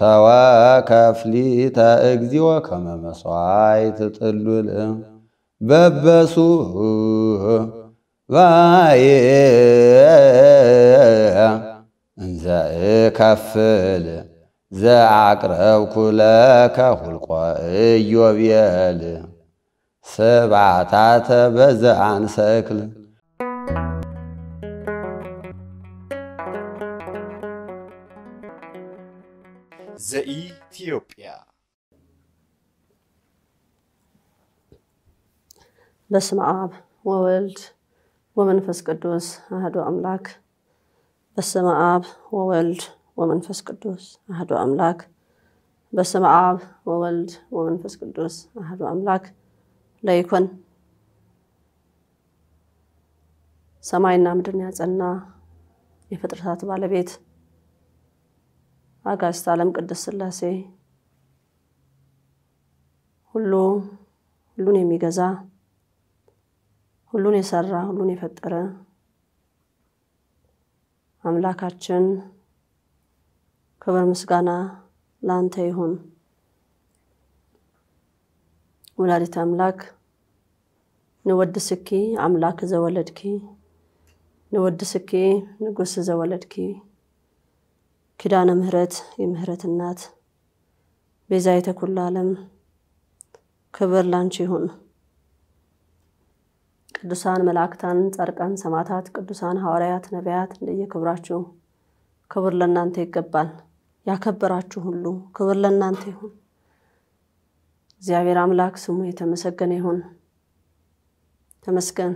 ተዋካፍሊታ እግዚኦ ከመ መሥዋዕይ ትጥሉል በበሱ ባይ እንዘ እከፍል ዘአቅረብኩ ለከ ኍልቈ ኢዮቤል ስብዓታተ በዘ አንሰክል ዘኢትዮጵያ በስመ አብ ወወልድ ወመንፈስ ቅዱስ አህዶ አምላክ። በስመ አብ ወወልድ ወመንፈስ ቅዱስ አህዶ አምላክ። በስመ አብ ወወልድ ወመንፈስ ቅዱስ አህዶ አምላክ። ለይኮን ሰማይና ምድርን ያጸና የፍጥረታት ባለቤት አጋዕዝተ ዓለም ቅድስት ሥላሴ ሁሉ ሁሉን የሚገዛ ሁሉን የሰራ ሁሉን የፈጠረ አምላካችን ክብር ምስጋና ለአንተ ይሁን። ወላዲተ አምላክ ንወድስኪ አምላክ ዘወለድኪ ንወድስኪ ንጉስ ዘወለድኪ ኪዳነ ምሕረት የምህረት እናት ቤዛ የተኩላ ዓለም ክብር ላንቺ ይሁን። ቅዱሳን መላእክታን፣ ጸርቀን ሰማዕታት፣ ቅዱሳን ሐዋርያት፣ ነቢያት እንደየክብራችሁ ክብር ለእናንተ ይገባል። ያከበራችሁ ሁሉ ክብር ለእናንተ ይሁን። እግዚአብሔር አምላክ ስሙ የተመሰገነ ይሁን። ተመስገን።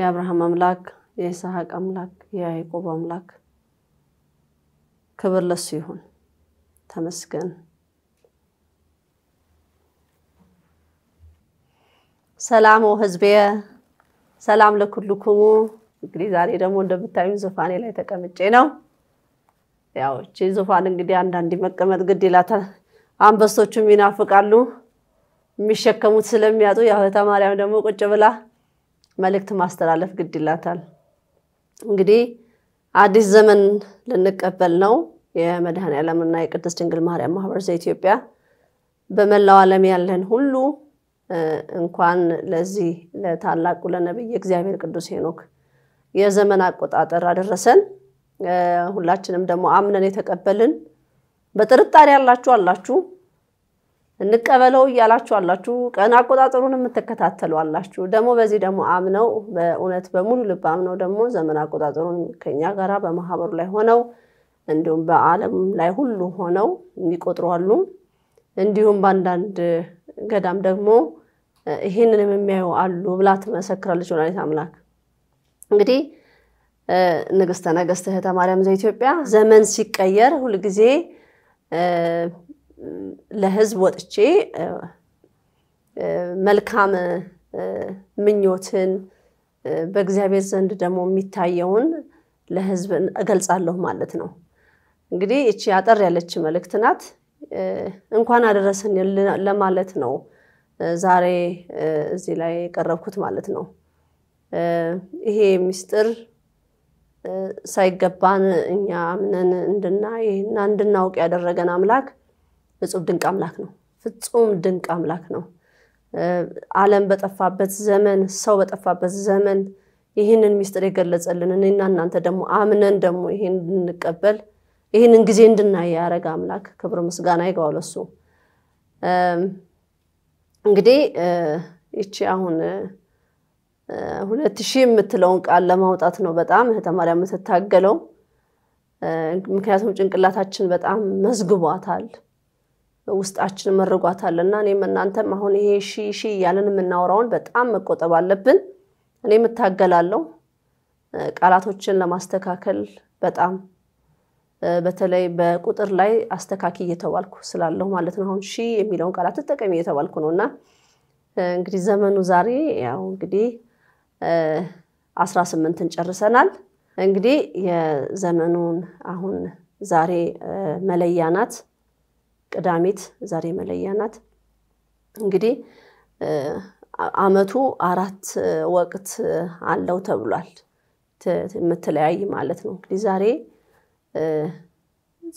የአብርሃም አምላክ፣ የይስሐቅ አምላክ፣ የያዕቆብ አምላክ ክብር ለሱ ይሁን፣ ተመስገን። ሰላም ህዝቤ ሰላም ለኩልኩሙ። እንግዲህ ዛሬ ደግሞ እንደምታዩ ዙፋኔ ላይ ተቀምጬ ነው። ያው እቺ ዙፋን እንግዲህ አንዳንድ መቀመጥ ግድ ይላታል። አንበሶቹም ይናፍቃሉ የሚሸከሙት ስለሚያጡ፣ ያው እህተ ማርያም ደግሞ ቁጭ ብላ መልእክት ማስተላለፍ ግድ ይላታል። እንግዲህ አዲስ ዘመን ልንቀበል ነው። የመድኃኔ ዓለምና የቅድስት ድንግል ማርያም ማህበር ዘኢትዮጵያ በመላው ዓለም ያለን ሁሉ እንኳን ለዚህ ለታላቁ ለነቢይ እግዚአብሔር ቅዱስ ሄኖክ የዘመን አቆጣጠር አደረሰን። ሁላችንም ደግሞ አምነን የተቀበልን በጥርጣሬ ያላችሁ አላችሁ እንቀበለው እያላችሁ አላችሁ፣ ቀን አቆጣጠሩን የምትከታተሉ አላችሁ። ደግሞ በዚህ ደግሞ አምነው በእውነት በሙሉ ልብ አምነው ደግሞ ዘመን አቆጣጠሩን ከኛ ጋራ በማህበሩ ላይ ሆነው እንዲሁም በዓለም ላይ ሁሉ ሆነው የሚቆጥሩ አሉ። እንዲሁም በአንዳንድ ገዳም ደግሞ ይህንንም የሚያዩ አሉ ብላ ትመሰክራለች ወላዲተ አምላክ። እንግዲህ ንግስተ ነገስት እህተ ማርያም ዘኢትዮጵያ ዘመን ሲቀየር ሁልጊዜ ለህዝብ ወጥቼ መልካም ምኞትን በእግዚአብሔር ዘንድ ደግሞ የሚታየውን ለህዝብ እገልጻለሁ ማለት ነው። እንግዲህ እቺ አጠር ያለች መልእክት ናት። እንኳን አደረሰን ለማለት ነው ዛሬ እዚህ ላይ የቀረብኩት ማለት ነው። ይሄ ሚስጥር ሳይገባን እኛ አምነን እንድናይ እና እንድናውቅ ያደረገን አምላክ ፍጹም ድንቅ አምላክ ነው። ፍጹም ድንቅ አምላክ ነው። ዓለም በጠፋበት ዘመን፣ ሰው በጠፋበት ዘመን ይህንን ሚስጥር የገለጸልን እኔና እናንተ ደግሞ አምነን ደግሞ ይህን እንቀበል ይህንን ጊዜ እንድናይ ያደረገ አምላክ ክብር ምስጋና ይግባው ለሱ። እንግዲህ ይቺ አሁን ሁለት ሺህ የምትለውን ቃል ለማውጣት ነው በጣም እህተ ማርያም የምትታገለው። ምክንያቱም ጭንቅላታችን በጣም መዝግቧታል። ውስጣችን መርጓት እና እኔም እናንተም አሁን ይሄ ሺ ሺ እያለን የምናወራውን በጣም መቆጠብ አለብን። እኔ የምታገላለው ቃላቶችን ለማስተካከል በጣም በተለይ በቁጥር ላይ አስተካኪ እየተባልኩ ስላለሁ ማለት ነው። አሁን ሺ የሚለውን ቃላት ተጠቀሚ እየተባልኩ ነው እና እንግዲህ ዘመኑ ዛሬ ያው እንግዲህ አስራ ስምንትን ጨርሰናል። እንግዲህ የዘመኑን አሁን ዛሬ መለያ ናት። ቅዳሜት ዛሬ መለያ ናት። እንግዲህ አመቱ አራት ወቅት አለው ተብሏል። የምትለያይ ማለት ነው። እንግዲህ ዛሬ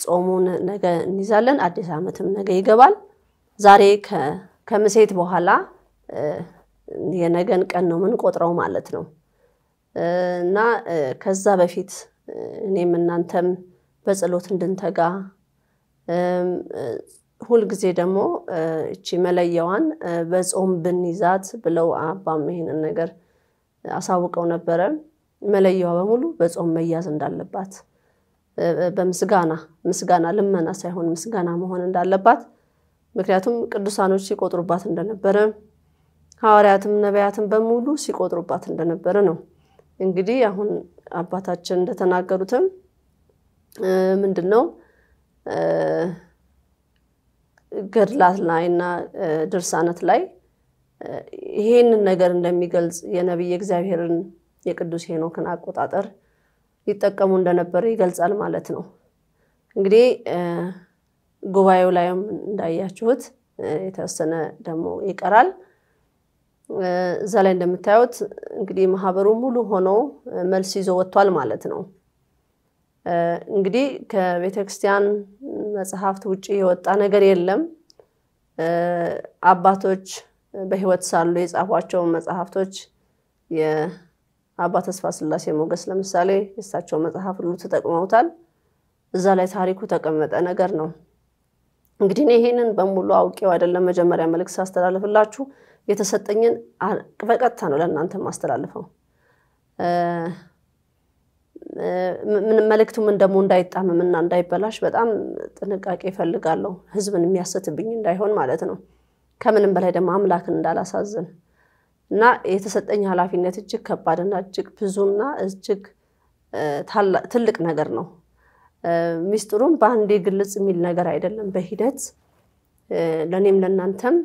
ጾሙን ነገ እንይዛለን። አዲስ ዓመትም ነገ ይገባል። ዛሬ ከምሴት በኋላ የነገን ቀን ነው ምንቆጥረው ማለት ነው እና ከዛ በፊት እኔም እናንተም በጸሎት እንድንተጋ ሁልጊዜ ደግሞ እቺ መለያዋን በጾም ብንይዛት ብለው አባም ይሄንን ነገር አሳውቀው ነበረ። መለያዋ በሙሉ በጾም መያዝ እንዳለባት በምስጋና ምስጋና ልመና ሳይሆን ምስጋና መሆን እንዳለባት ምክንያቱም ቅዱሳኖች ሲቆጥሩባት እንደነበረ ሐዋርያትም ነቢያትም በሙሉ ሲቆጥሩባት እንደነበረ ነው። እንግዲህ አሁን አባታችን እንደተናገሩትም ምንድን ነው ገድላት ላይና ድርሳነት ላይ ይሄንን ነገር እንደሚገልጽ የነቢይ እግዚአብሔርን የቅዱስ ሄኖክን አቆጣጠር ሊጠቀሙ እንደነበረ ይገልጻል ማለት ነው። እንግዲህ ጉባኤው ላይም እንዳያችሁት የተወሰነ ደግሞ ይቀራል። እዛ ላይ እንደምታዩት እንግዲህ ማህበሩ ሙሉ ሆኖ መልስ ይዞ ወጥቷል ማለት ነው። እንግዲህ ከቤተ ክርስቲያን መጽሐፍት ውጭ የወጣ ነገር የለም። አባቶች በህይወት ሳሉ የጻፏቸው መጽሐፍቶች የአባ ተስፋ ስላሴ ሞገስ ለምሳሌ የእሳቸው መጽሐፍ ሁሉ ተጠቅመውታል። እዛ ላይ ታሪኩ ተቀመጠ ነገር ነው። እንግዲህ እኔ ይሄንን በሙሉ አውቄው አይደለም መጀመሪያ መልእክት ሳስተላልፍላችሁ የተሰጠኝን በቀጥታ ነው ለእናንተ ማስተላልፈው። መልእክቱም እንዳይጣምም እና እንዳይበላሽ በጣም ጥንቃቄ ይፈልጋለሁ። ህዝብን የሚያስትብኝ እንዳይሆን ማለት ነው። ከምንም በላይ ደግሞ አምላክን እንዳላሳዝን እና የተሰጠኝ ኃላፊነት እጅግ ከባድና እጅግ ብዙና እጅግ ትልቅ ነገር ነው። ሚስጥሩም በአንዴ ግልጽ የሚል ነገር አይደለም። በሂደት ለእኔም ለእናንተም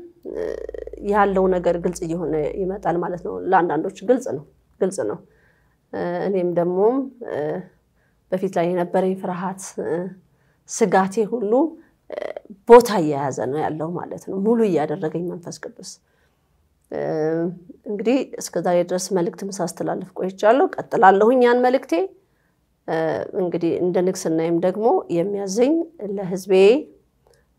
ያለው ነገር ግልጽ እየሆነ ይመጣል ማለት ነው። ለአንዳንዶች ግልጽ ነው ግልጽ ነው። እኔም ደግሞም በፊት ላይ የነበረኝ ፍርሃት፣ ስጋቴ ሁሉ ቦታ እየያዘ ነው ያለው ማለት ነው። ሙሉ እያደረገኝ መንፈስ ቅዱስ እንግዲህ ዛሬ ድረስ መልእክት ምሳ ቆይቻለሁ። ቀጥላለሁኝ ያን መልእክቴ እንግዲህ እንደ ንግስናዬም ደግሞ የሚያዘኝ ለህዝቤ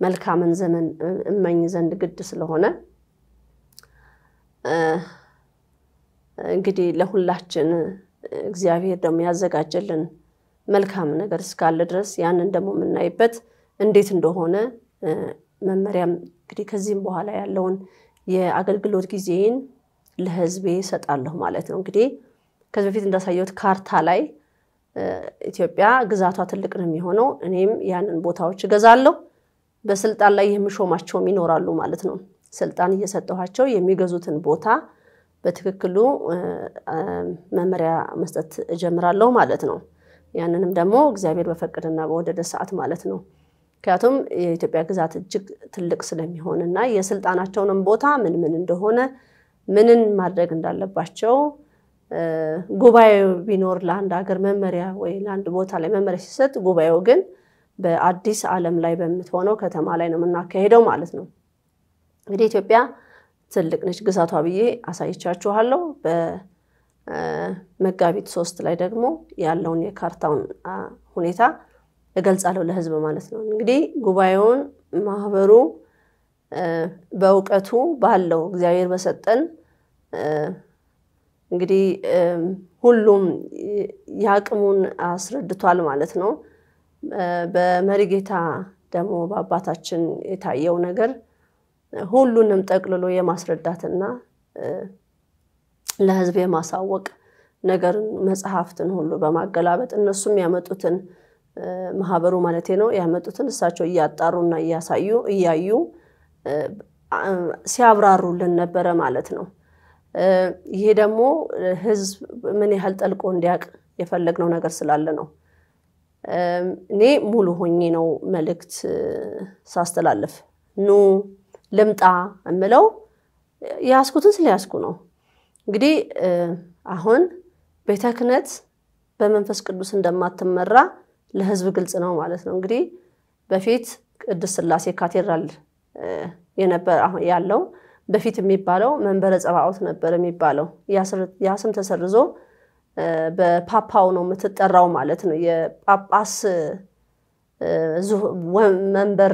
መልካምን ዘመን እመኝ ዘንድ ግድ ስለሆነ እንግዲህ ለሁላችን እግዚአብሔር ደግሞ ያዘጋጀልን መልካም ነገር እስካለ ድረስ ያንን ደግሞ የምናይበት እንዴት እንደሆነ መመሪያም እንግዲህ ከዚህም በኋላ ያለውን የአገልግሎት ጊዜን ለህዝቤ እሰጣለሁ ማለት ነው። እንግዲህ ከዚህ በፊት እንዳሳየሁት ካርታ ላይ ኢትዮጵያ ግዛቷ ትልቅ ነው የሚሆነው። እኔም ያንን ቦታዎች እገዛለሁ። በስልጣን ላይ የምሾማቸውም ይኖራሉ ማለት ነው። ስልጣን እየሰጠኋቸው የሚገዙትን ቦታ በትክክሉ መመሪያ መስጠት እጀምራለሁ ማለት ነው። ያንንም ደግሞ እግዚአብሔር በፈቀደና በወደደ ሰዓት ማለት ነው። ምክንያቱም የኢትዮጵያ ግዛት እጅግ ትልቅ ስለሚሆን እና የስልጣናቸውንም ቦታ ምን ምን እንደሆነ ምንን ማድረግ እንዳለባቸው ጉባኤ ቢኖር ለአንድ ሀገር መመሪያ ወይ ለአንድ ቦታ ላይ መመሪያ ሲሰጥ፣ ጉባኤው ግን በአዲስ ዓለም ላይ በምትሆነው ከተማ ላይ ነው የምናካሄደው ማለት ነው። እንግዲህ ኢትዮጵያ ትልቅ ነች ግዛቷ ብዬ አሳይቻችኋለሁ። በመጋቢት ሶስት ላይ ደግሞ ያለውን የካርታውን ሁኔታ እገልጻለሁ ለህዝብ ማለት ነው። እንግዲህ ጉባኤውን ማህበሩ በእውቀቱ ባለው እግዚአብሔር በሰጠን እንግዲህ ሁሉም የአቅሙን አስረድቷል ማለት ነው። በመሪጌታ ደግሞ በአባታችን የታየው ነገር ሁሉንም ጠቅልሎ የማስረዳትና ለህዝብ የማሳወቅ ነገርን መጽሐፍትን ሁሉ በማገላበጥ እነሱም ያመጡትን ማህበሩ ማለት ነው ያመጡትን እሳቸው እያጣሩና እያሳዩ እያዩ ሲያብራሩልን ነበረ ማለት ነው። ይሄ ደግሞ ህዝብ ምን ያህል ጠልቆ እንዲያውቅ የፈለግነው ነገር ስላለ ነው። እኔ ሙሉ ሆኜ ነው መልእክት ሳስተላለፍ ኑ ልምጣ የምለው ያስኩትን ስለያስኩ ነው። እንግዲህ አሁን ቤተ ክህነት በመንፈስ ቅዱስ እንደማትመራ ለህዝብ ግልጽ ነው ማለት ነው። እንግዲህ በፊት ቅድስት ስላሴ ካቴድራል የነበረ ያለው በፊት የሚባለው መንበረ ጸባዖት ነበር የሚባለው። ያ ስም ተሰርዞ በፓፓው ነው የምትጠራው ማለት ነው የጳጳስ መንበር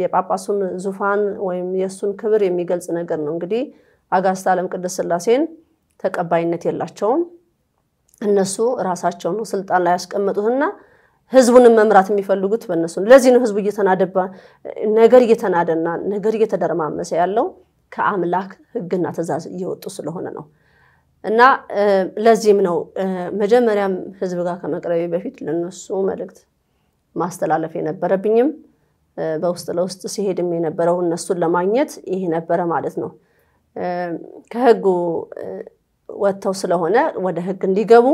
የጳጳሱን ዙፋን ወይም የእሱን ክብር የሚገልጽ ነገር ነው። እንግዲህ አጋዕዝተ ዓለም ቅድስት ሥላሴን ተቀባይነት የላቸውም። እነሱ ራሳቸው ነው ስልጣን ላይ ያስቀመጡትና ህዝቡንም መምራት የሚፈልጉት በእነሱ ለዚህ ነው ህዝቡ እየተናደባ ነገር እየተናደና ነገር እየተደረማመሰ ያለው ከአምላክ ህግና ትእዛዝ እየወጡ ስለሆነ ነው። እና ለዚህም ነው መጀመሪያም ህዝብ ጋር ከመቅረቤ በፊት ለነሱ መልእክት ማስተላለፍ የነበረብኝም በውስጥ ለውስጥ ሲሄድም የነበረው እነሱን ለማግኘት ይሄ ነበረ ማለት ነው። ከህጉ ወጥተው ስለሆነ ወደ ህግ እንዲገቡ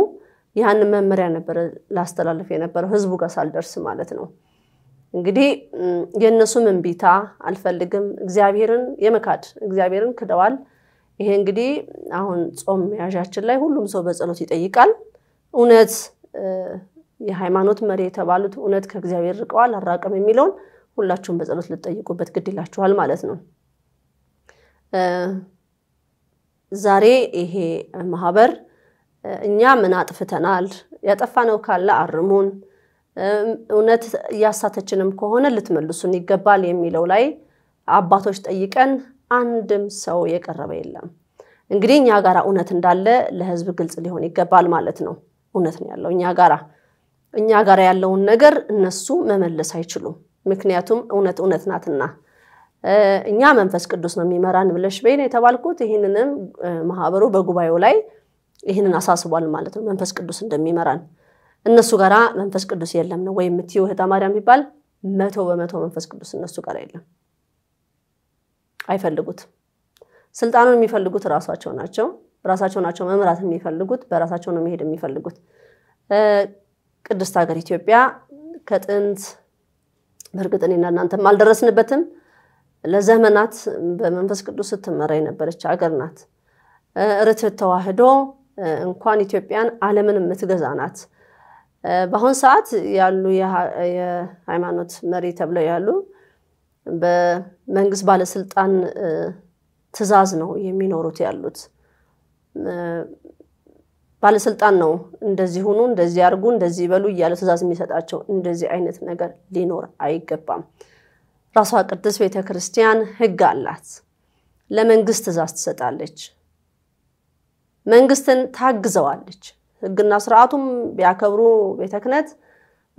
ያንን መመሪያ ነበረ ላስተላለፍ የነበረው ህዝቡ ጋር ሳልደርስ ማለት ነው። እንግዲህ የእነሱም እንቢታ አልፈልግም፣ እግዚአብሔርን የመካድ እግዚአብሔርን ክደዋል። ይሄ እንግዲህ አሁን ጾም መያዣችን ላይ ሁሉም ሰው በጸሎት ይጠይቃል እውነት የሃይማኖት መሪ የተባሉት እውነት ከእግዚአብሔር ርቀዋል አራቅም የሚለውን ሁላችሁም በጸሎት ልጠይቁበት ግድ ይላችኋል ማለት ነው። ዛሬ ይሄ ማህበር እኛ ምን አጥፍተናል፣ ያጠፋነው ካለ አርሙን፣ እውነት እያሳተችንም ከሆነ ልትመልሱን ይገባል የሚለው ላይ አባቶች ጠይቀን አንድም ሰው የቀረበ የለም። እንግዲህ እኛ ጋራ እውነት እንዳለ ለህዝብ ግልጽ ሊሆን ይገባል ማለት ነው። እውነት ነው ያለው እኛ ጋራ እኛ ጋር ያለውን ነገር እነሱ መመለስ አይችሉም። ምክንያቱም እውነት እውነት ናትና እኛ መንፈስ ቅዱስ ነው የሚመራን ብለሽ በይ ነው የተባልኩት። ይህንንም ማህበሩ በጉባኤው ላይ ይህንን አሳስቧል ማለት ነው፣ መንፈስ ቅዱስ እንደሚመራን። እነሱ ጋር መንፈስ ቅዱስ የለም ነው ወይም የምትይው እህተ ማርያም ቢባል መቶ በመቶ መንፈስ ቅዱስ እነሱ ጋር የለም። አይፈልጉትም። ስልጣኑን የሚፈልጉት ራሳቸው ናቸው። ራሳቸው ናቸው መምራት የሚፈልጉት። በራሳቸው ነው መሄድ የሚፈልጉት። ቅድስት ሀገር ኢትዮጵያ ከጥንት በእርግጥ እኔና እናንተም አልደረስንበትም፣ ለዘመናት በመንፈስ ቅዱስ ስትመራ የነበረች ሀገር ናት። ርትዕት ተዋህዶ እንኳን ኢትዮጵያን ዓለምን የምትገዛ ናት። በአሁን ሰዓት ያሉ የሃይማኖት መሪ ተብለው ያሉ በመንግስት ባለስልጣን ትዕዛዝ ነው የሚኖሩት ያሉት። ባለስልጣን ነው እንደዚህ ሁኑ፣ እንደዚህ አድርጉ፣ እንደዚህ በሉ እያለ ትእዛዝ የሚሰጣቸው። እንደዚህ አይነት ነገር ሊኖር አይገባም። ራሷ ቅድስት ቤተ ክርስቲያን ህግ አላት። ለመንግስት ትእዛዝ ትሰጣለች፣ መንግስትን ታግዘዋለች። ህግና ስርዓቱም ቢያከብሩ ቤተ ክህነት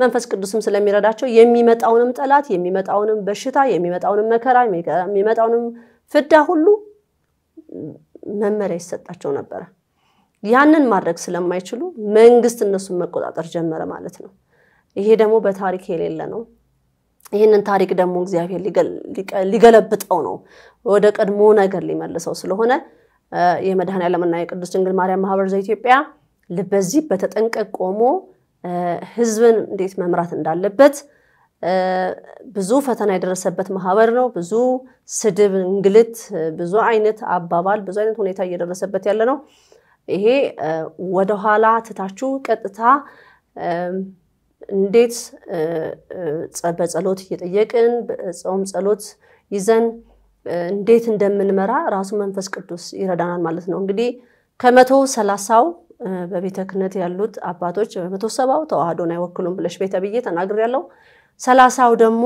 መንፈስ ቅዱስም ስለሚረዳቸው የሚመጣውንም ጠላት፣ የሚመጣውንም በሽታ፣ የሚመጣውንም መከራ፣ የሚመጣውንም ፍዳ ሁሉ መመሪያ ይሰጣቸው ነበረ። ያንን ማድረግ ስለማይችሉ መንግስት እነሱን መቆጣጠር ጀመረ ማለት ነው። ይሄ ደግሞ በታሪክ የሌለ ነው። ይህንን ታሪክ ደግሞ እግዚአብሔር ሊገለብጠው ነው፣ ወደ ቀድሞ ነገር ሊመልሰው ስለሆነ የመድኃኔዓለምና የቅድስት ድንግል ማርያም ማህበር ዘኢትዮጵያ በዚህ በተጠንቀቅ ቆሞ ህዝብን እንዴት መምራት እንዳለበት ብዙ ፈተና የደረሰበት ማህበር ነው። ብዙ ስድብ፣ እንግልት፣ ብዙ አይነት አባባል፣ ብዙ አይነት ሁኔታ እየደረሰበት ያለ ነው። ይሄ ወደኋላ ትታችሁ ቀጥታ እንዴት በጸሎት እየጠየቅን ጾም ጸሎት ይዘን እንዴት እንደምንመራ ራሱ መንፈስ ቅዱስ ይረዳናል ማለት ነው። እንግዲህ ከመቶ ሰላሳው በቤተ ክህነት ያሉት አባቶች በመቶ ሰባው ተዋህዶን አይወክሉም ብለሽ ቤተ ብዬ ተናግሬያለሁ። ሰላሳው ደግሞ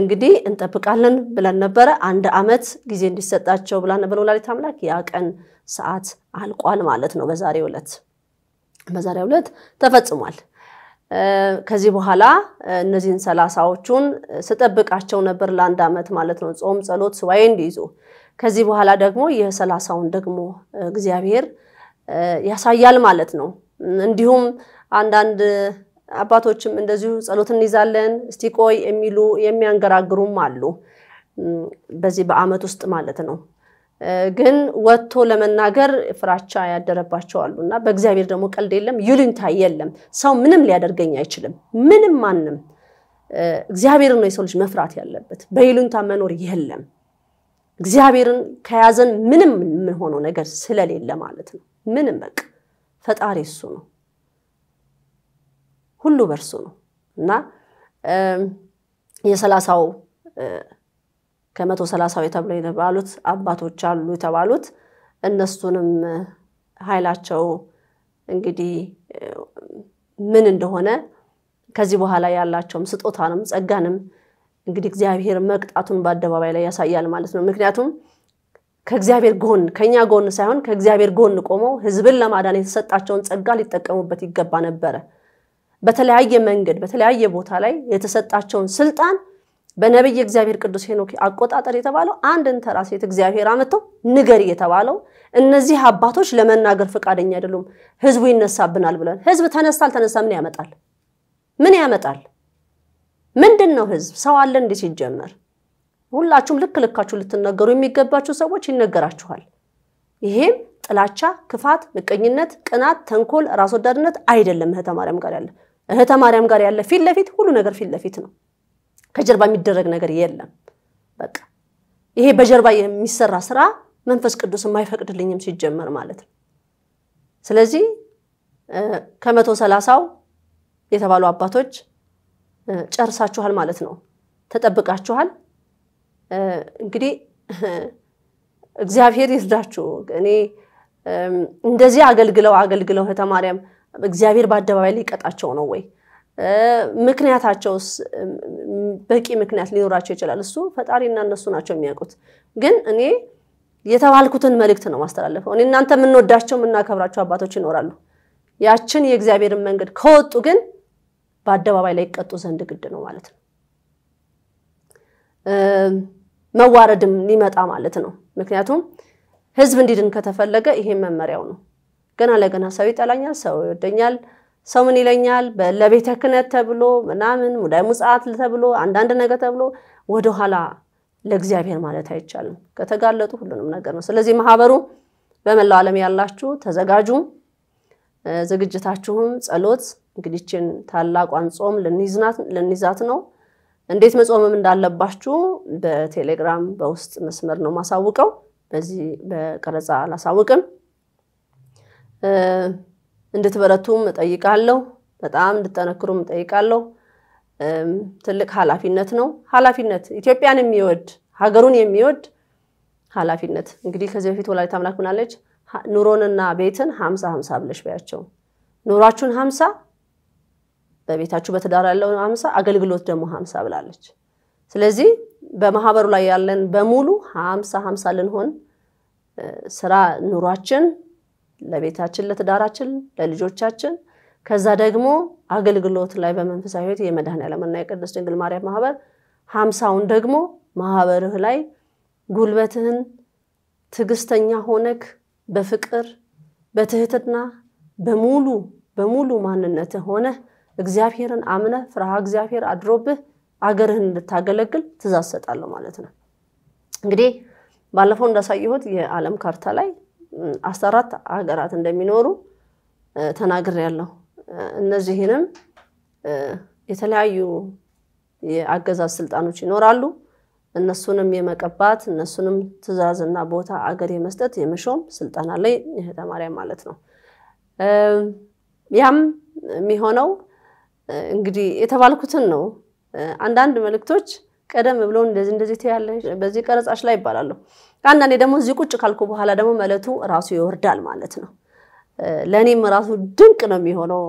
እንግዲህ እንጠብቃለን ብለን ነበረ። አንድ አመት ጊዜ እንዲሰጣቸው ብላ ነበር ወላዲተ አምላክ። ያ ቀን ሰዓት አልቋል ማለት ነው። በዛሬው ዕለት በዛሬው ዕለት ተፈጽሟል። ከዚህ በኋላ እነዚህን ሰላሳዎቹን ስጠብቃቸው ነበር ለአንድ አመት ማለት ነው። ጾም፣ ጸሎት፣ ስዋይ እንዲይዙ ከዚህ በኋላ ደግሞ የሰላሳውን ደግሞ እግዚአብሔር ያሳያል ማለት ነው። እንዲሁም አንዳንድ አባቶችም እንደዚሁ ጸሎት እንይዛለን እስቲ ቆይ የሚሉ የሚያንገራግሩም አሉ። በዚህ በአመት ውስጥ ማለት ነው። ግን ወጥቶ ለመናገር ፍራቻ ያደረባቸው አሉ እና በእግዚአብሔር ደግሞ ቀልድ የለም፣ ይሉኝታ የለም። ሰው ምንም ሊያደርገኝ አይችልም። ምንም ማንም እግዚአብሔርን ነው የሰው ልጅ መፍራት ያለበት። በይሉኝታ መኖር የለም። እግዚአብሔርን ከያዘን ምንም የምንሆነው ነገር ስለሌለ ማለት ነው። ምንም በቃ ፈጣሪ እሱ ነው። ሁሉ በእርሱ ነው እና የሰላሳው ከመቶ ሰላሳው ተብለው የተባሉት አባቶች አሉ የተባሉት እነሱንም ኃይላቸው እንግዲህ ምን እንደሆነ ከዚህ በኋላ ያላቸውም ስጦታንም ጸጋንም እንግዲህ እግዚአብሔር መቅጣቱን በአደባባይ ላይ ያሳያል ማለት ነው። ምክንያቱም ከእግዚአብሔር ጎን ከእኛ ጎን ሳይሆን ከእግዚአብሔር ጎን ቆመው ህዝብን ለማዳን የተሰጣቸውን ጸጋ ሊጠቀሙበት ይገባ ነበረ። በተለያየ መንገድ በተለያየ ቦታ ላይ የተሰጣቸውን ስልጣን በነቢይ እግዚአብሔር ቅዱስ ሄኖክ አቆጣጠር የተባለው አንድን ተራ ሴት እግዚአብሔር አመጥቶ ንገሪ የተባለው እነዚህ አባቶች ለመናገር ፈቃደኛ አይደሉም። ህዝቡ ይነሳብናል ብለን ህዝብ ተነሳ አልተነሳ ምን ያመጣል? ምን ያመጣል? ምንድን ነው ህዝብ? ሰው አለ እንዴ ሲጀመር? ሁላችሁም ልክ ልካችሁ ልትነገሩ የሚገባችሁ ሰዎች ይነገራችኋል። ይሄም ጥላቻ፣ ክፋት፣ ምቀኝነት፣ ቅናት፣ ተንኮል፣ ራስ ወዳድነት አይደለም እህተ ማርያም ጋር ያለ እህተ ማርያም ጋር ያለ ፊት ለፊት ሁሉ ነገር ፊት ለፊት ነው። ከጀርባ የሚደረግ ነገር የለም። በቃ ይሄ በጀርባ የሚሰራ ስራ መንፈስ ቅዱስ የማይፈቅድልኝም ሲጀመር ማለት ነው። ስለዚህ ከመቶ ሰላሳው የተባሉ አባቶች ጨርሳችኋል ማለት ነው። ተጠብቃችኋል። እንግዲህ እግዚአብሔር ይርዳችሁ። እኔ እንደዚህ አገልግለው አገልግለው ህተማርያም እግዚአብሔር በአደባባይ ላይ ይቀጣቸው ነው ወይ? ምክንያታቸውስ በቂ ምክንያት ሊኖራቸው ይችላል። እሱ ፈጣሪና እነሱ ናቸው የሚያውቁት። ግን እኔ የተባልኩትን መልእክት ነው ማስተላለፈው። እኔ እናንተ የምንወዳቸው የምናከብራቸው አባቶች ይኖራሉ። ያችን የእግዚአብሔርን መንገድ ከወጡ ግን በአደባባይ ላይ ይቀጡ ዘንድ ግድ ነው ማለት ነው። መዋረድም ሊመጣ ማለት ነው። ምክንያቱም ህዝብ እንዲድን ከተፈለገ ይሄን መመሪያው ነው። ገና ለገና ሰው ይጠላኛል፣ ሰው ይወደኛል፣ ሰው ምን ይለኛል፣ ለቤተ ክህነት ተብሎ ምናምን ሙዳይ ምጽአት ተብሎ አንዳንድ ነገር ተብሎ ወደኋላ ለእግዚአብሔር ማለት አይቻልም። ከተጋለጡ ሁሉንም ነገር ነው። ስለዚህ ማህበሩ በመላው ዓለም ያላችሁ ተዘጋጁ። ዝግጅታችሁም ጸሎት እንግዲችን ታላቋን ጾም ልንይዛት ነው። እንዴት መጾምም እንዳለባችሁ በቴሌግራም በውስጥ መስመር ነው ማሳውቀው። በዚህ በቀረጻ አላሳውቅም። እንድትበረቱም እጠይቃለሁ። በጣም እንድጠነክሩም እጠይቃለሁ። ትልቅ ኃላፊነት ነው። ኃላፊነት ኢትዮጵያን የሚወድ ሀገሩን የሚወድ ኃላፊነት እንግዲህ ከዚህ በፊት ወላዲተ አምላክ ምናለች? ኑሮንና ቤትን ሀምሳ ሀምሳ ብለሽ በያቸው። ኑሯችሁን ሀምሳ በቤታችሁ በትዳር ያለው ሀምሳ አገልግሎት ደግሞ ሀምሳ ብላለች። ስለዚህ በማህበሩ ላይ ያለን በሙሉ ሀምሳ ሀምሳ ልንሆን ስራ ኑሯችን ለቤታችን፣ ለትዳራችን፣ ለልጆቻችን ከዛ ደግሞ አገልግሎት ላይ በመንፈሳዊ ህይወት የመድኃኔዓለምና የቅድስት ድንግል ማርያም ማህበር ሀምሳውን ደግሞ ማህበርህ ላይ ጉልበትህን ትዕግስተኛ ሆነክ በፍቅር በትህትና በሙሉ በሙሉ ማንነትህ ሆነህ እግዚአብሔርን አምነህ ፍርሃ እግዚአብሔር አድሮብህ አገርህን እንድታገለግል ትእዛዝ ሰጣለሁ ማለት ነው። እንግዲህ ባለፈው እንዳሳየሁት የዓለም ካርታ ላይ አስራ አራት ሀገራት እንደሚኖሩ ተናግሬያለሁ። እነዚህንም የተለያዩ የአገዛዝ ስልጣኖች ይኖራሉ። እነሱንም የመቀባት እነሱንም ትዕዛዝና ቦታ አገር የመስጠት የመሾም ስልጠና ላይ እህተ ማርያም ማለት ነው። ያም የሚሆነው እንግዲህ የተባልኩትን ነው። አንዳንድ መልእክቶች ቀደም ብሎ እንደዚህ እንደዚህ ትያለሽ፣ በዚህ ቀረጻሽ ላይ ይባላሉ። አንዳንዴ ደግሞ እዚህ ቁጭ ካልኩ በኋላ ደግሞ መለቱ ራሱ ይወርዳል ማለት ነው። ለእኔም ራሱ ድንቅ ነው የሚሆነው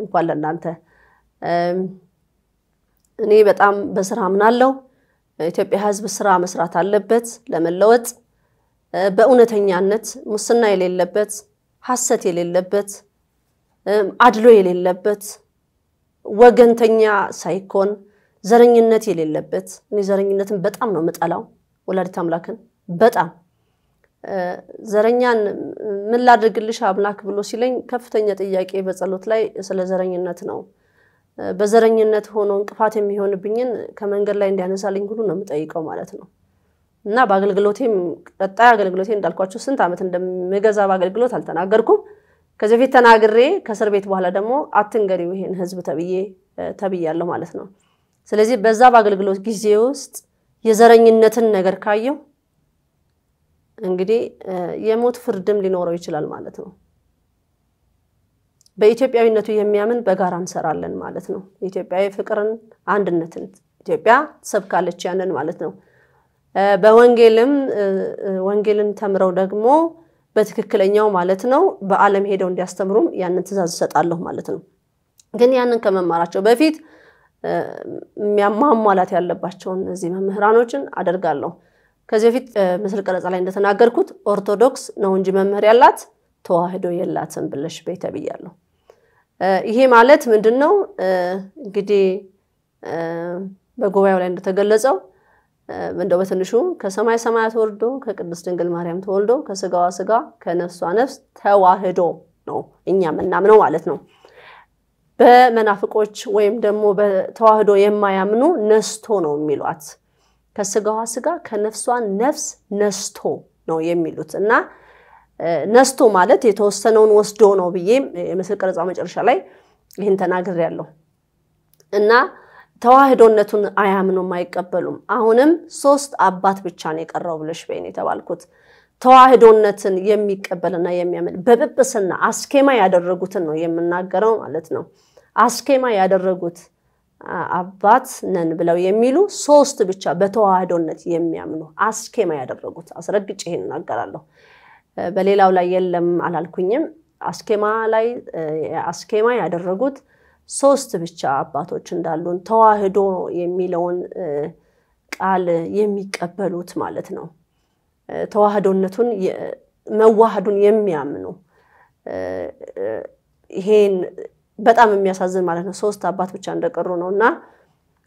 እንኳን ለእናንተ። እኔ በጣም በስራ አምናለሁ። ኢትዮጵያ ሕዝብ ስራ መስራት አለበት ለመለወጥ፣ በእውነተኛነት ሙስና የሌለበት፣ ሀሰት የሌለበት፣ አድሎ የሌለበት፣ ወገንተኛ ሳይኮን ዘረኝነት የሌለበት። እኔ ዘረኝነትን በጣም ነው የምጠላው ወላዲተ አምላክን በጣም ዘረኛን ምን ላድርግልሽ አምላክ ብሎ ሲለኝ ከፍተኛ ጥያቄ በጸሎት ላይ ስለ ዘረኝነት ነው። በዘረኝነት ሆኖ እንቅፋት የሚሆንብኝን ከመንገድ ላይ እንዲያነሳልኝ ሁሉ ነው የምጠይቀው ማለት ነው። እና በአገልግሎቴም ቀጣይ አገልግሎቴ እንዳልኳቸው ስንት ዓመት እንደምገዛ በአገልግሎት አልተናገርኩም። ከዚህ በፊት ተናግሬ ከእስር ቤት በኋላ ደግሞ አትንገሪው ይሄን ህዝብ ተብዬ ተብያለሁ ማለት ነው። ስለዚህ በዛ በአገልግሎት ጊዜ ውስጥ የዘረኝነትን ነገር ካየው እንግዲህ የሞት ፍርድም ሊኖረው ይችላል ማለት ነው። በኢትዮጵያዊነቱ የሚያምን በጋራ እንሰራለን ማለት ነው። ኢትዮጵያዊ ፍቅርን፣ አንድነትን ኢትዮጵያ ትሰብካለች ያንን ማለት ነው። በወንጌልም ወንጌልን ተምረው ደግሞ በትክክለኛው ማለት ነው በዓለም ሄደው እንዲያስተምሩም ያንን ትእዛዝ እሰጣለሁ ማለት ነው። ግን ያንን ከመማራቸው በፊት ማሟላት ያለባቸውን እነዚህ መምህራኖችን አደርጋለሁ። ከዚህ በፊት ምስል ቀረጻ ላይ እንደተናገርኩት ኦርቶዶክስ ነው እንጂ መምህር ያላት ተዋህዶ የላትም ብለሽ ቤተ ብያለሁ። ይሄ ማለት ምንድን ነው? እንግዲህ በጉባኤው ላይ እንደተገለጸው እንደው በትንሹ ከሰማይ ሰማያት ወርዶ ከቅድስት ድንግል ማርያም ተወልዶ ከስጋዋ ስጋ ከነፍሷ ነፍስ ተዋህዶ ነው እኛ የምናምነው ማለት ነው። በመናፍቆች ወይም ደግሞ በተዋህዶ የማያምኑ ነስቶ ነው የሚሏት ከስጋዋ ስጋ ከነፍሷ ነፍስ ነስቶ ነው የሚሉት እና ነስቶ ማለት የተወሰነውን ወስዶ ነው ብዬ የምስል ቀረጻ መጨረሻ ላይ ይህን ተናግር ያለው እና ተዋህዶነቱን አያምኑም፣ አይቀበሉም። አሁንም ሶስት አባት ብቻ ነው የቀረው ብለሽ በይን የተባልኩት ተዋህዶነትን የሚቀበልና የሚያምን በጵጵስና አስኬማ ያደረጉትን ነው የምናገረው ማለት ነው። አስኬማ ያደረጉት አባት ነን ብለው የሚሉ ሶስት ብቻ በተዋህዶነት የሚያምኑ አስኬማ ያደረጉት አስረግጭ ይሄን እናገራለሁ። በሌላው ላይ የለም አላልኩኝም። አስኬማ ላይ አስኬማ ያደረጉት ሶስት ብቻ አባቶች እንዳሉን ተዋህዶ የሚለውን ቃል የሚቀበሉት ማለት ነው። ተዋህዶነቱን መዋህዱን የሚያምኑ ይሄን በጣም የሚያሳዝን ማለት ነው። ሶስት አባት ብቻ እንደቀሩ ነው እና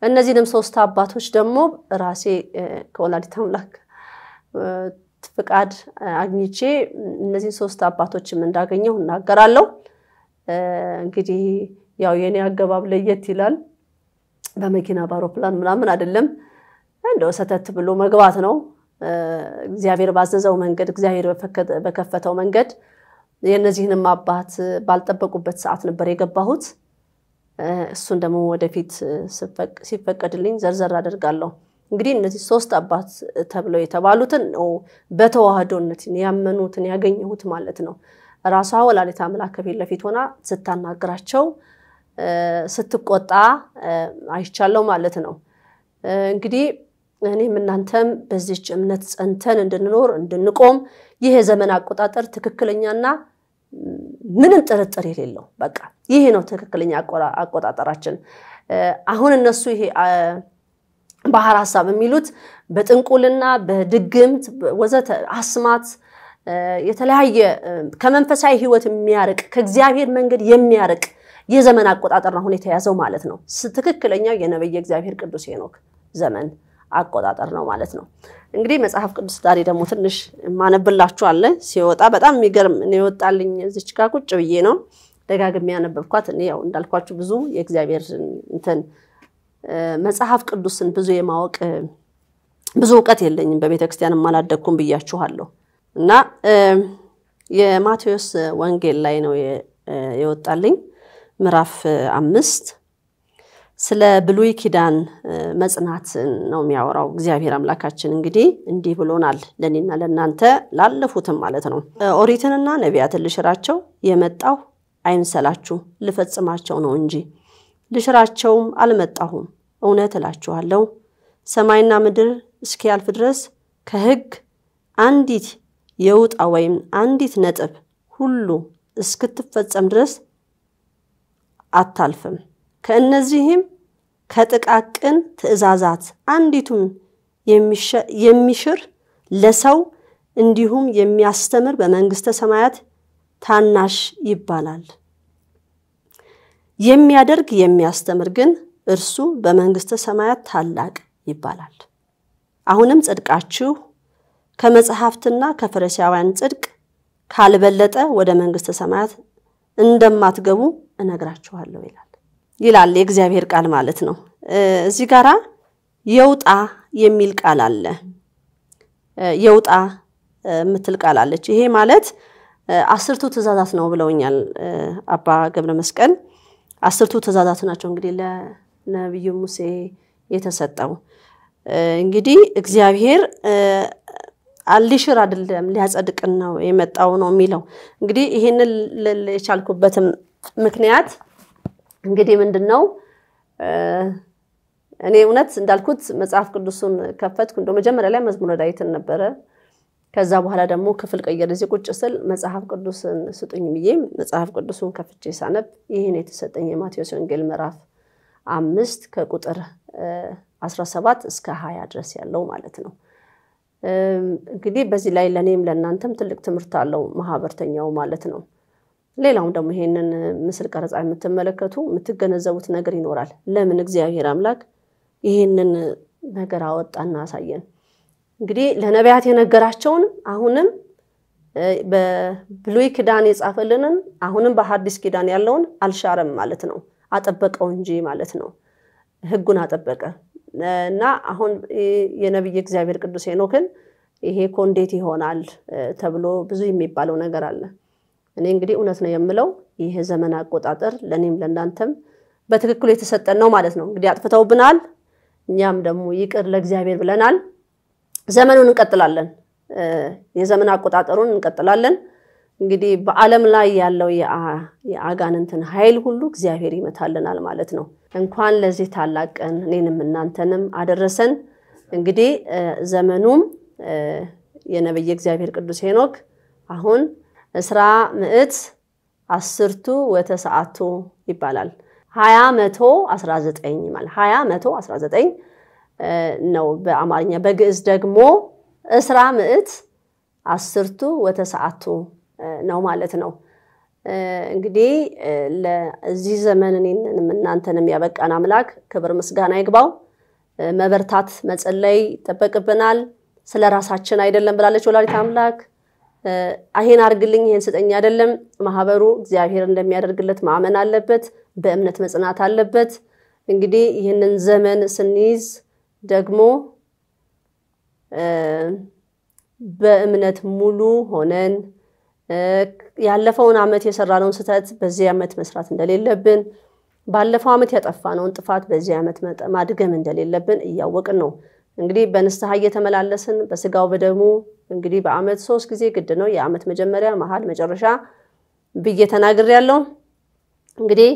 እነዚህንም ሶስት አባቶች ደግሞ ራሴ ከወላዲተ አምላክ ፍቃድ አግኝቼ እነዚህን ሶስት አባቶችም እንዳገኘው እናገራለሁ። እንግዲህ ያው የኔ አገባብ ለየት ይላል። በመኪና በአውሮፕላን ምናምን አይደለም፣ እንደው ሰተት ብሎ መግባት ነው። እግዚአብሔር ባዘዘው መንገድ፣ እግዚአብሔር በከፈተው መንገድ የእነዚህንም አባት ባልጠበቁበት ሰዓት ነበር የገባሁት። እሱን ደግሞ ወደፊት ሲፈቀድልኝ ዘርዘር አደርጋለሁ። እንግዲህ እነዚህ ሶስት አባት ተብለው የተባሉትን ነው በተዋህዶነትን ያመኑትን ያገኘሁት ማለት ነው። ራሷ ወላዲተ አምላክ ከፊት ለፊት ሆና ስታናግራቸው ስትቆጣ አይቻለው ማለት ነው። እንግዲህ እኔም እናንተም በዚች እምነት ጸንተን እንድንኖር እንድንቆም ይህ የዘመን አቆጣጠር ትክክለኛና ምንም ጥርጥር የሌለው በቃ ይሄ ነው ትክክለኛ አቆጣጠራችን። አሁን እነሱ ይሄ ባህር ሀሳብ የሚሉት በጥንቁልና በድግምት ወዘተ አስማት የተለያየ ከመንፈሳዊ ህይወት የሚያርቅ ከእግዚአብሔር መንገድ የሚያርቅ የዘመን አቆጣጠር አሁን የተያዘው ማለት ነው። ትክክለኛው የነበየ እግዚአብሔር ቅዱስ ሄኖክ ዘመን አቆጣጠር ነው ማለት ነው። እንግዲህ መጽሐፍ ቅዱስ ዛሬ ደግሞ ትንሽ ማነብላችሁ ሲወጣ በጣም የሚገርም የወጣልኝ እዚች ጋር ቁጭ ብዬ ነው ደጋግሜ ያነበብኳት። እኔ ያው እንዳልኳችሁ ብዙ የእግዚአብሔር እንትን መጽሐፍ ቅዱስን ብዙ የማወቅ ብዙ እውቀት የለኝም። በቤተ ክርስቲያን አላደግኩም ብያችኋለሁ። እና የማቴዎስ ወንጌል ላይ ነው የወጣልኝ ምዕራፍ አምስት ስለ ብሉይ ኪዳን መጽናት ነው የሚያወራው። እግዚአብሔር አምላካችን እንግዲህ እንዲህ ብሎናል ለእኔና ለእናንተ ላለፉትም ማለት ነው። ኦሪትንና ነቢያትን ልሽራቸው የመጣሁ አይምሰላችሁ፣ ልፈጽማቸው ነው እንጂ ልሽራቸውም አልመጣሁም። እውነት እላችኋለሁ ሰማይና ምድር እስኪያልፍ ድረስ ከሕግ አንዲት የውጣ ወይም አንዲት ነጥብ ሁሉ እስክትፈጸም ድረስ አታልፍም። ከእነዚህም ከጥቃቅን ትእዛዛት አንዲቱን የሚሽር ለሰው እንዲሁም የሚያስተምር በመንግስተ ሰማያት ታናሽ ይባላል። የሚያደርግ የሚያስተምር ግን እርሱ በመንግስተ ሰማያት ታላቅ ይባላል። አሁንም ጽድቃችሁ ከመጽሐፍትና ከፈሪሳውያን ጽድቅ ካልበለጠ ወደ መንግስተ ሰማያት እንደማትገቡ እነግራችኋለሁ ይላል። ይላል የእግዚአብሔር ቃል ማለት ነው። እዚህ ጋራ የውጣ የሚል ቃል አለ። የውጣ የምትል ቃል አለች። ይሄ ማለት አስርቱ ትእዛዛት ነው ብለውኛል አባ ገብረ መስቀል። አስርቱ ትእዛዛት ናቸው እንግዲህ ለነቢዩ ሙሴ የተሰጠው። እንግዲህ እግዚአብሔር አሊሽር አይደለም ሊያጸድቅን ነው የመጣው ነው የሚለው። እንግዲህ ይህንን የቻልኩበትም ምክንያት እንግዲህ ምንድን ነው እኔ እውነት እንዳልኩት መጽሐፍ ቅዱሱን ከፈትኩ እንደ መጀመሪያ ላይ መዝሙረ ዳዊትን ነበረ። ከዛ በኋላ ደግሞ ክፍል ቀየር እዚህ ቁጭ ስል መጽሐፍ ቅዱስን ስጡኝ ብዬ መጽሐፍ ቅዱሱን ከፍቼ ሳነብ ይህን የተሰጠኝ የማቴዎስ ወንጌል ምዕራፍ አምስት ከቁጥር 17 እስከ 20 ድረስ ያለው ማለት ነው። እንግዲህ በዚህ ላይ ለእኔም ለእናንተም ትልቅ ትምህርት አለው ማህበርተኛው ማለት ነው። ሌላውም ደግሞ ይሄንን ምስል ቀረጻ የምትመለከቱ የምትገነዘቡት ነገር ይኖራል። ለምን እግዚአብሔር አምላክ ይህንን ነገር አወጣና አሳየን? እንግዲህ ለነቢያት የነገራቸውን አሁንም በብሉይ ኪዳን የጻፈልንን አሁንም በሐዲስ ኪዳን ያለውን አልሻረም ማለት ነው። አጠበቀው እንጂ ማለት ነው። ህጉን አጠበቀ እና አሁን የነቢይ እግዚአብሔር ቅዱስ ሄኖክን ይሄ እኮ እንዴት ይሆናል ተብሎ ብዙ የሚባለው ነገር አለ። እኔ እንግዲህ እውነት ነው የምለው ይህ ዘመን አቆጣጠር ለእኔም ለእናንተም በትክክሉ የተሰጠን ነው ማለት ነው። እንግዲህ አጥፍተውብናል፣ እኛም ደግሞ ይቅር ለእግዚአብሔር ብለናል። ዘመኑን እንቀጥላለን፣ የዘመን አቆጣጠሩን እንቀጥላለን። እንግዲህ በዓለም ላይ ያለው የአጋንንትን ኃይል ሁሉ እግዚአብሔር ይመታልናል ማለት ነው። እንኳን ለዚህ ታላቅ ቀን እኔንም እናንተንም አደረሰን። እንግዲህ ዘመኑም የነብይ እግዚአብሔር ቅዱስ ሄኖክ አሁን እስራ ምዕት አስርቱ ወተሰዓቱ ይባላል። ሀያ መቶ አስራ ዘጠኝ ማለት ሀያ መቶ አስራ ዘጠኝ ነው በአማርኛ። በግዕዝ ደግሞ እስራ ምዕት አስርቱ ወተሰዓቱ ነው ማለት ነው። እንግዲህ ለዚህ ዘመን እኔንም እናንተንም ያበቃን አምላክ ክብር ምስጋና ይግባው። መበርታት መጸለይ ይጠበቅብናል። ስለ ራሳችን አይደለም ብላለች ወላዲት አምላክ። ይሄን አርግልኝ ይሄን ስጠኝ አይደለም። ማህበሩ እግዚአብሔር እንደሚያደርግለት ማመን አለበት፣ በእምነት መጽናት አለበት። እንግዲህ ይህንን ዘመን ስንይዝ ደግሞ በእምነት ሙሉ ሆነን ያለፈውን ዓመት የሰራነውን ስህተት በዚህ ዓመት መስራት እንደሌለብን ባለፈው ዓመት ያጠፋነውን ጥፋት በዚህ ዓመት ማድገም እንደሌለብን እያወቅን ነው እንግዲህ በንስሐ እየተመላለስን በስጋው በደሙ እንግዲህ በአመት ሶስት ጊዜ ግድ ነው። የአመት መጀመሪያ፣ መሀል፣ መጨረሻ ብዬ ተናግር ያለው እንግዲህ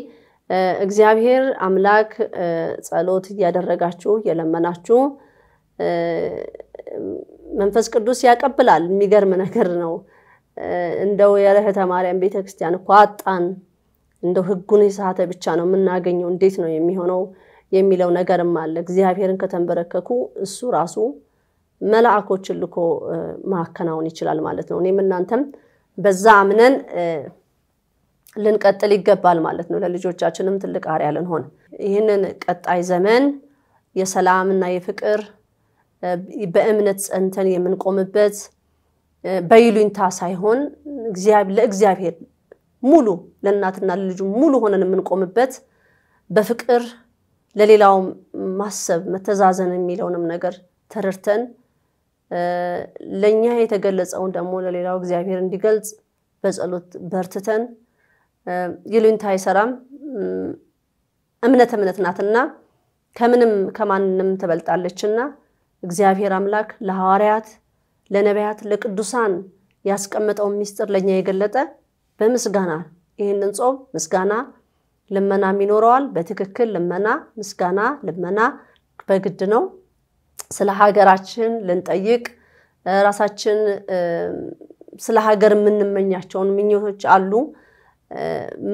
እግዚአብሔር አምላክ ጸሎት እያደረጋችሁ እየለመናችሁ መንፈስ ቅዱስ ያቀብላል። የሚገርም ነገር ነው። እንደው የርህተ ማርያም ቤተክርስቲያን እኮ አጣን። እንደው ህጉን የሳተ ብቻ ነው የምናገኘው። እንዴት ነው የሚሆነው? የሚለው ነገርም አለ። እግዚአብሔርን ከተንበረከኩ እሱ ራሱ መላእኮችን ልኮ ማከናወን ይችላል ማለት ነው። እኔም እናንተም በዛ አምነን ልንቀጥል ይገባል ማለት ነው። ለልጆቻችንም ትልቅ አርያ ልንሆን ይህንን ቀጣይ ዘመን የሰላምና የፍቅር በእምነት ጸንተን የምንቆምበት በይሉኝታ ሳይሆን ለእግዚአብሔር ሙሉ ለእናትና ለልጁ ሙሉ ሆነን የምንቆምበት በፍቅር ለሌላው ማሰብ መተዛዘን የሚለውንም ነገር ተረድተን ለእኛ የተገለጸውን ደግሞ ለሌላው እግዚአብሔር እንዲገልጽ በጸሎት በርትተን ይሉኝታ አይሰራም። እምነት እምነት ናትና ከምንም ከማንም ትበልጣለችና እግዚአብሔር አምላክ ለሐዋርያት፣ ለነቢያት፣ ለቅዱሳን ያስቀመጠውን ምስጢር ለእኛ የገለጠ በምስጋና ይህንን ጾም ምስጋና ልመናም ይኖረዋል። በትክክል ልመና፣ ምስጋና፣ ልመና በግድ ነው። ስለ ሀገራችን ልንጠይቅ ራሳችን ስለ ሀገር የምንመኛቸውን ምኞቶች አሉ።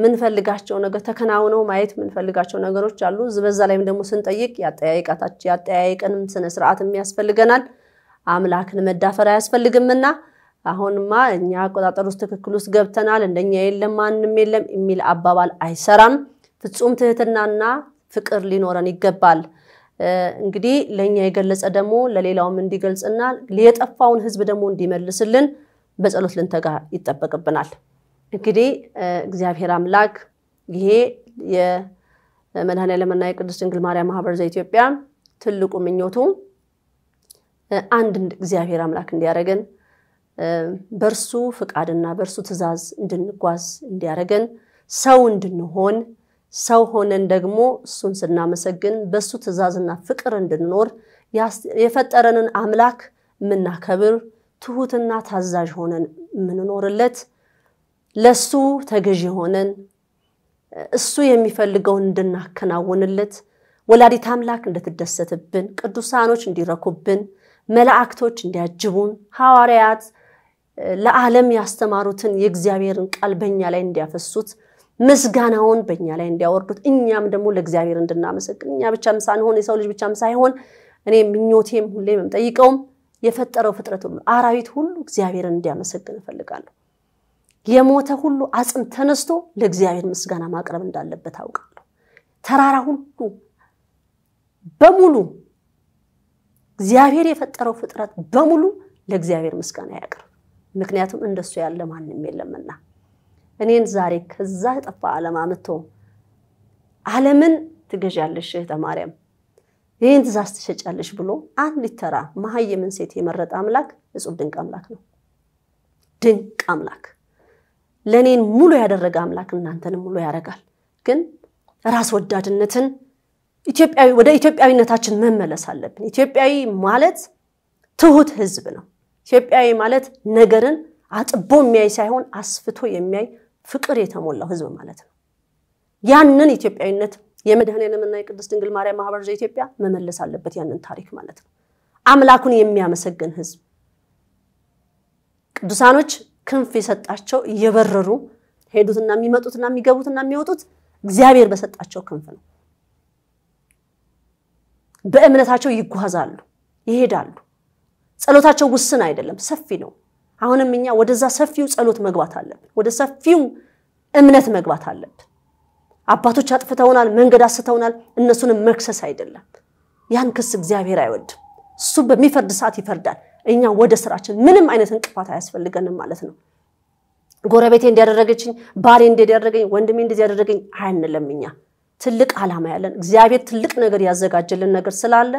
ምንፈልጋቸው ነገር ተከናውነው ማየት ምንፈልጋቸው ነገሮች አሉ። በዛ ላይም ደግሞ ስንጠይቅ ያጠያይቀንም ስነ ስርዓትም ያስፈልገናል። አምላክን መዳፈር አያስፈልግምና አሁንማ እኛ አቆጣጠር ውስጥ ትክክል ውስጥ ገብተናል፣ እንደኛ የለም፣ ማንም የለም የሚል አባባል አይሰራም። ፍጹም ትህትናና ፍቅር ሊኖረን ይገባል። እንግዲህ ለእኛ የገለጸ ደግሞ ለሌላውም እንዲገልጽና የጠፋውን ህዝብ ደግሞ እንዲመልስልን በጸሎት ልንተጋ ይጠበቅብናል። እንግዲህ እግዚአብሔር አምላክ ይሄ የመድኃኔዓለምና የቅድስት ድንግል ማርያም ማህበር ዘኢትዮጵያ ትልቁ ምኞቱ አንድ እግዚአብሔር አምላክ እንዲያደርገን በእርሱ ፍቃድና በእርሱ ትእዛዝ እንድንጓዝ እንዲያደርገን ሰው እንድንሆን ሰው ሆነን ደግሞ እሱን ስናመሰግን በእሱ ትእዛዝና ፍቅር እንድንኖር የፈጠረንን አምላክ የምናከብር ትሁትና ታዛዥ ሆነን የምንኖርለት ለሱ ተገዥ ሆነን እሱ የሚፈልገውን እንድናከናውንለት ወላዲት አምላክ እንድትደሰትብን፣ ቅዱሳኖች እንዲረኩብን፣ መላእክቶች እንዲያጅቡን፣ ሐዋርያት ለዓለም ያስተማሩትን የእግዚአብሔርን ቃል በእኛ ላይ እንዲያፈሱት ምስጋናውን በእኛ ላይ እንዲያወርዱት እኛም ደግሞ ለእግዚአብሔር እንድናመሰግን እኛ ብቻም ሳንሆን የሰው ልጅ ብቻም ሳይሆን እኔ ምኞቴም ሁሌም የምጠይቀውም የፈጠረው ፍጥረት ሁሉ አራዊት ሁሉ እግዚአብሔርን እንዲያመሰግን እፈልጋለሁ። የሞተ ሁሉ አጽም ተነስቶ ለእግዚአብሔር ምስጋና ማቅረብ እንዳለበት አውቃለሁ። ተራራ ሁሉ በሙሉ እግዚአብሔር የፈጠረው ፍጥረት በሙሉ ለእግዚአብሔር ምስጋና ያቅርብ። ምክንያቱም እንደሱ ያለ ማንም የለምና እኔን ዛሬ ከዛ ጠፋ ዓለም አምቶ ዓለምን ትገዣለሽ እህተ ማርያም ይህን ትእዛዝ ትሸጫለሽ ብሎ አንድ ተራ መሀይምን ሴት የመረጠ አምላክ እጹብ ድንቅ አምላክ ነው። ድንቅ አምላክ ለእኔን ሙሉ ያደረገ አምላክ እናንተንም ሙሉ ያደርጋል። ግን ራስ ወዳድነትን ኢትዮጵያዊ ወደ ኢትዮጵያዊነታችን መመለስ አለብን። ኢትዮጵያዊ ማለት ትሁት ህዝብ ነው። ኢትዮጵያዊ ማለት ነገርን አጥቦ የሚያይ ሳይሆን አስፍቶ የሚያይ ፍቅር የተሞላው ህዝብ ማለት ነው። ያንን ኢትዮጵያዊነት የመድኃኔዓለምና የቅድስት ድንግል ማርያም ማህበር ዘኢትዮጵያ መመለስ አለበት፣ ያንን ታሪክ ማለት ነው። አምላኩን የሚያመሰግን ህዝብ ቅዱሳኖች ክንፍ የሰጣቸው እየበረሩ ሄዱትና የሚመጡትና የሚገቡትና የሚወጡት እግዚአብሔር በሰጣቸው ክንፍ ነው። በእምነታቸው ይጓዛሉ፣ ይሄዳሉ። ጸሎታቸው ውስን አይደለም፣ ሰፊ ነው። አሁንም እኛ ወደዛ ሰፊው ጸሎት መግባት አለብን። ወደ ሰፊው እምነት መግባት አለብን። አባቶች አጥፍተውናል፣ መንገድ አስተውናል፣ እነሱንም መክሰስ አይደለም። ያን ክስ እግዚአብሔር አይወድም። እሱ በሚፈርድ ሰዓት ይፈርዳል። እኛ ወደ ስራችን ምንም አይነት እንቅፋት አያስፈልገንም ማለት ነው። ጎረቤቴ እንዲያደረገችኝ፣ ባሌ እንዲያደረገኝ፣ ወንድሜ እንደዚህ ያደረገኝ አያንለም። እኛ ትልቅ ዓላማ ያለን እግዚአብሔር ትልቅ ነገር ያዘጋጀልን ነገር ስላለ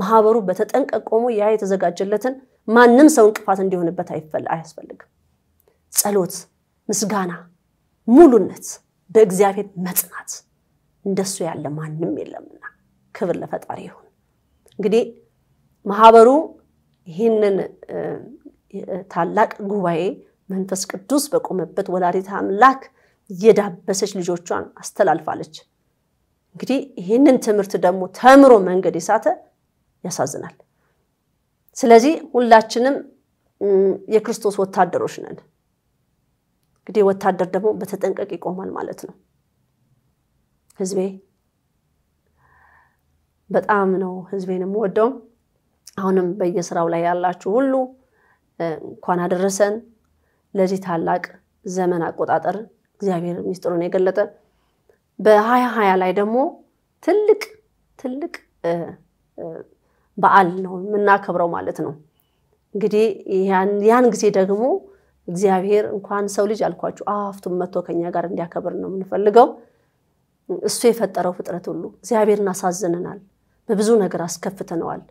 ማህበሩ በተጠንቀቅ ቆሞ ያ የተዘጋጀለትን ማንም ሰው እንቅፋት እንዲሆንበት አያስፈልግም። ጸሎት፣ ምስጋና፣ ሙሉነት፣ በእግዚአብሔር መጽናት እንደሱ ያለ ማንም የለምና ክብር ለፈጣሪ ይሁን። እንግዲህ ማህበሩ ይህንን ታላቅ ጉባኤ መንፈስ ቅዱስ በቆመበት ወላዲተ አምላክ እየዳበሰች ልጆቿን አስተላልፋለች። እንግዲህ ይህንን ትምህርት ደግሞ ተምሮ መንገድ የሳተ ያሳዝናል። ስለዚህ ሁላችንም የክርስቶስ ወታደሮች ነን። እንግዲህ ወታደር ደግሞ በተጠንቀቅ ይቆማል ማለት ነው። ህዝቤ በጣም ነው ህዝቤን የምወደው። አሁንም በየስራው ላይ ያላችሁ ሁሉ እንኳን አደረሰን ለዚህ ታላቅ ዘመን አቆጣጠር እግዚአብሔር ሚስጥሩን የገለጠ በሀያ ሀያ ላይ ደግሞ ትልቅ ትልቅ በዓል ነው የምናከብረው ማለት ነው። እንግዲህ ያን ጊዜ ደግሞ እግዚአብሔር እንኳን ሰው ልጅ አልኳችሁ አፍቱን መጥቶ ከኛ ጋር እንዲያከብር ነው የምንፈልገው። እሱ የፈጠረው ፍጥረት ሁሉ እግዚአብሔርን አሳዝነናል፣ በብዙ ነገር አስከፍተነዋል።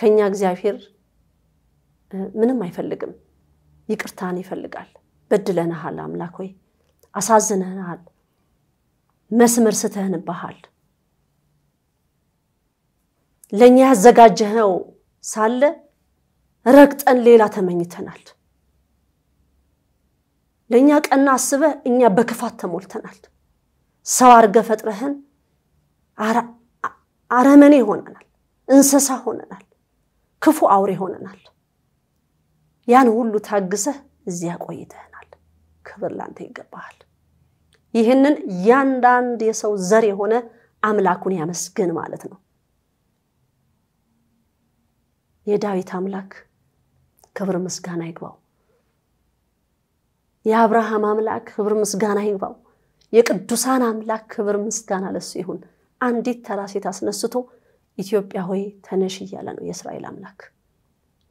ከኛ እግዚአብሔር ምንም አይፈልግም፣ ይቅርታን ይፈልጋል። በድለንሃል አምላክ ሆይ አሳዝነንሃል፣ መስመር ስተህንባሃል ለእኛ ያዘጋጀኸው ሳለ ረግጠን ሌላ ተመኝተናል። ለእኛ ቀና አስበህ እኛ በክፋት ተሞልተናል። ሰው አርገ ፈጥረህን አረመኔ ሆነናል፣ እንስሳ ሆነናል፣ ክፉ አውሬ ሆነናል። ያን ሁሉ ታግሰህ እዚያ ቆይተህናል። ክብር ላንተ ይገባሃል። ይህንን ያንዳንድ የሰው ዘር የሆነ አምላኩን ያመስግን ማለት ነው። የዳዊት አምላክ ክብር ምስጋና ይግባው። የአብርሃም አምላክ ክብር ምስጋና ይግባው። የቅዱሳን አምላክ ክብር ምስጋና ለሱ ይሁን። አንዲት ተራ ሴት አስነስቶ ኢትዮጵያ ሆይ ተነሽ እያለ ነው የእስራኤል አምላክ።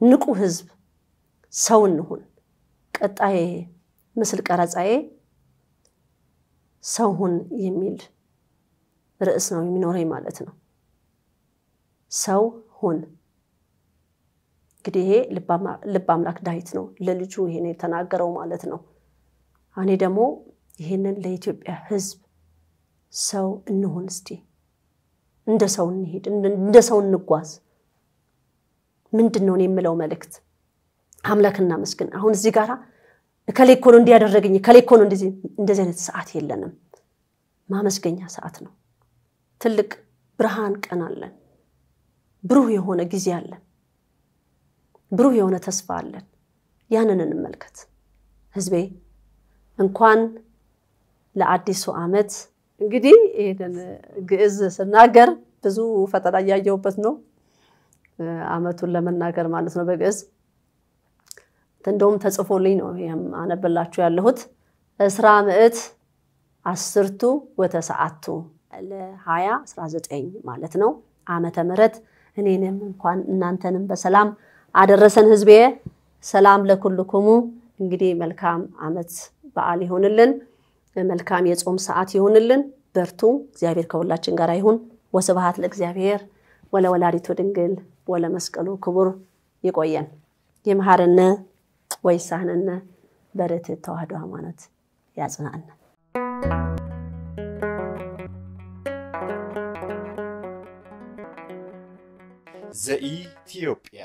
ንቁ ህዝብ፣ ሰው እንሁን። ቀጣይ ምስል ቀረጻዬ ሰው ሁን የሚል ርዕስ ነው የሚኖረኝ ማለት ነው። ሰው ሁን። እንግዲህ ይሄ ልብ አምላክ ዳዊት ነው ለልጁ ይሄን የተናገረው ማለት ነው። እኔ ደግሞ ይህንን ለኢትዮጵያ ህዝብ ሰው እንሆን እስቲ፣ እንደ ሰው እንሄድ፣ እንደ ሰው እንጓዝ። ምንድን ነው የምለው መልእክት? አምላክ እናመስግን። አሁን እዚህ ጋራ ከሌኮ ነው እንዲያደረገኝ ከሌኮ ነው እንደዚህ አይነት ሰዓት የለንም። ማመስገኛ ሰዓት ነው። ትልቅ ብርሃን ቀን አለን። ብሩህ የሆነ ጊዜ አለን። ብሩህ የሆነ ተስፋ አለን። ያንን እንመልከት። ህዝቤ እንኳን ለአዲሱ ዓመት እንግዲህ ይህንን ግዕዝ ስናገር ብዙ ፈተና እያየሁበት ነው። ዓመቱን ለመናገር ማለት ነው በግዕዝ እንደውም ተጽፎልኝ ነው ይህም አነብላችሁ ያለሁት እስራ ምዕት አስርቱ ወተሰዓቱ ለሀያ አስራ ዘጠኝ ማለት ነው ዓመተ ምሕረት እኔንም እንኳን እናንተንም በሰላም አደረሰን ህዝቤ። ሰላም ለኩልኩሙ። እንግዲህ መልካም አመት በዓል ይሆንልን። መልካም የጾም ሰዓት ይሆንልን። በርቱ። እግዚአብሔር ከሁላችን ጋር ይሁን። ወስብሐት ለእግዚአብሔር ወለወላዲቱ ድንግል ወለመስቀሉ ክቡር። ይቆየን። ይምሃርነ ወይሳህነነ በርትዕ ተዋህዶ ሃይማኖት ያጽናዕነ። ዘኢትዮጵያ